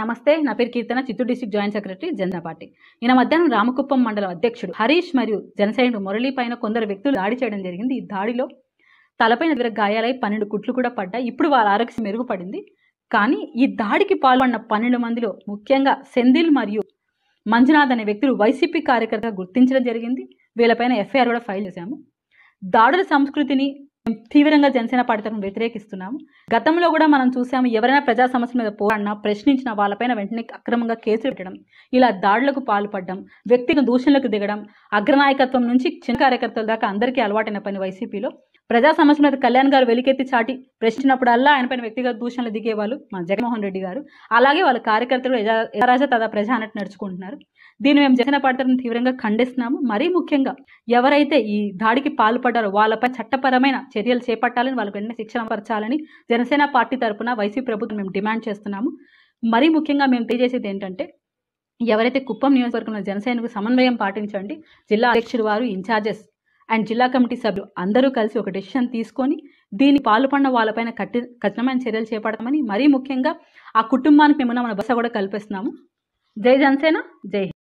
నమస్తే నా పేరు Keerthana Chittoor district joint secretary Janata party ఈ మధ్యాహ్నం రామకుప్పం మండలం అధ్యక్షుడు హరీష్ మరియు జనసైనికుడు మురళి పైన కొందరు వ్యక్తులు దాడి చేయడం జరిగింది ఈ దాడిలో తలపైన దగ్గర గాయాలై పన్నెండు కుట్లు కూడా పడ్డాయి ఇప్పుడు వాళ్ళ ఆరోగ్యం మెరుగుపడింది కానీ ఈ దాడికి పాల్పడిన పన్నెండు మందిలో ముఖ్యంగా సెందిల్ మరియు మంజునాథ్ అనే వ్యక్తులు వైసీపీ కార్యకర్తగా గుర్తించడం జరిగింది వీళ్ళపైన ఎఫ్ఐఆర్ కూడా ఫైల్ చేశాము దాడుల సంస్కృతిని తీవ్రంగా జనసేన పార్టీ తరఫున వ్యతిరేకిస్తున్నాం గతంలో కూడా మనం చూసాము ఎవరైనా ప్రజా సమస్యల మీద పోరాడినా ప్రశ్నించిన వాళ్ళపైన వెంటనే అక్రమంగా కేసులు పెట్టడం ఇలా దాడులకు పాల్పడడం వ్యక్తిగత దూషణలకు దిగడం అగ్రనాయకత్వం నుంచి చిన్న కార్యకర్తల దాకా అందరికీ అలవాటైన పని వైసీపీలో ప్రజా సమస్యల మీద కళ్యాణ్ గారు వెలికెత్తి చాటి ప్రశ్నించినప్పుడల్లా ఆయనపైన వ్యక్తిగత దూషణలు దిగేవాళ్ళు మన జగన్మోహన్ రెడ్డి గారు అలాగే వాళ్ళ కార్యకర్తలు యజరాజా తదా ప్రజా అన్నట్టు నడుచుకుంటున్నారు దీన్ని మేము జగన్ పార్టీని తీవ్రంగా ఖండిస్తున్నాము మరీ ముఖ్యంగా ఎవరైతే ఈ దాడికి పాల్పడ్డారో వాళ్ళపై చట్టపరమైన చర్యలు చేపట్టాలని వాళ్ళకు వెంటనే శిక్షణ పరచాలని జనసేన పార్టీ తరఫున వైసీపీ ప్రభుత్వం మేము డిమాండ్ చేస్తున్నాము మరీ ముఖ్యంగా మేము తెలియజేసేది ఏంటంటే ఎవరైతే కుప్పం నియోజకవర్గంలో జనసేనకు సమన్వయం పాటించండి జిల్లా అధ్యక్షుడు వారు ఇన్ఛార్జెస్ అండ్ జిల్లా కమిటీ సభ్యులు అందరూ కలిసి ఒక డెసిషన్ తీసుకొని దీన్ని పాల్పడిన వాళ్ళపైన కఠి కఠినమైన చర్యలు చేపడతామని మరీ ముఖ్యంగా ఆ కుటుంబానికి మేము మన బస కూడా కల్పిస్తున్నాము జై జనసేన జై